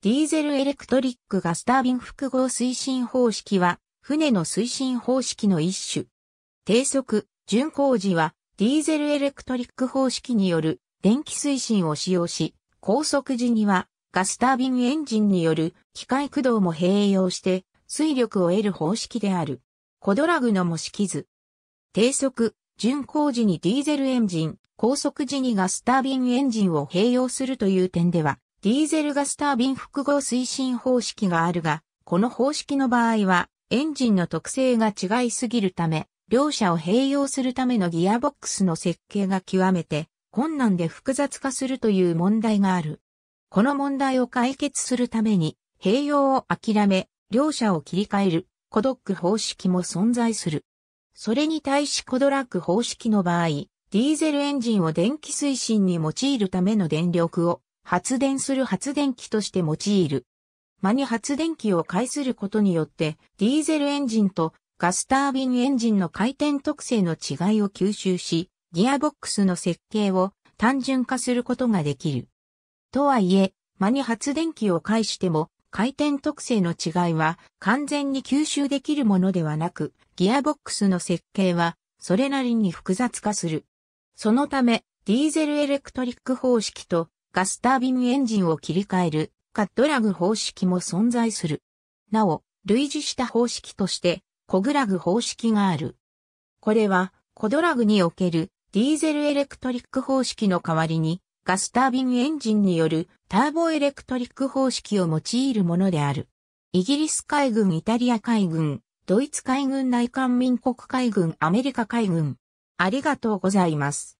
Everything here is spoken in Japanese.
ディーゼルエレクトリックガスタービン複合推進方式は、船の推進方式の一種。低速、巡航時は、ディーゼルエレクトリック方式による電気推進を使用し、高速時には、ガスタービンエンジンによる機械駆動も併用して、水力を得る方式である。コドラグの模式図。低速、巡航時にディーゼルエンジン、高速時にガスタービンエンジンを併用するという点では、ディーゼルガスタービン複合推進方式があるが、この方式の場合は、エンジンの特性が違いすぎるため、両者を併用するためのギアボックスの設計が極めて困難で複雑化するという問題がある。この問題を解決するために、併用を諦め、両者を切り替える、コドック方式も存在する。それに対しコドラック方式の場合、ディーゼルエンジンを電気推進に用いるための電力を発電する発電機として用いる。間に発電機を介することによって、ディーゼルエンジンとガスタービンエンジンの回転特性の違いを吸収し、ギアボックスの設計を単純化することができる。とはいえ、間に発電機を介しても、回転特性の違いは完全に吸収できるものではなく、ギアボックスの設計はそれなりに複雑化する。そのため、ディーゼルエレクトリック方式とガスタービンエンジンを切り替えるカットラグ方式も存在する。なお、類似した方式として、コグラグ方式がある。これは、コドラグにおけるディーゼルエレクトリック方式の代わりに、ガスタービンエンジンによるターボエレクトリック方式を用いるものである。イギリス海軍、イタリア海軍、ドイツ海軍内艦民国海軍、アメリカ海軍。ありがとうございます。